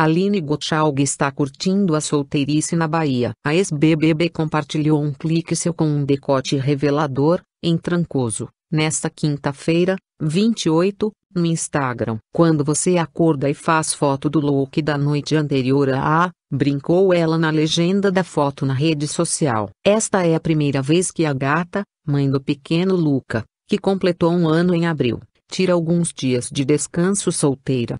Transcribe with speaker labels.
Speaker 1: Aline Gottschalk está curtindo a solteirice na Bahia. A ex-BBB compartilhou um clique seu com um decote revelador, em Trancoso, nesta quinta-feira, 28, no Instagram. Quando você acorda e faz foto do look da noite anterior a, brincou ela na legenda da foto na rede social. Esta é a primeira vez que a gata, mãe do pequeno Luca, que completou um ano em abril, tira alguns dias de descanso solteira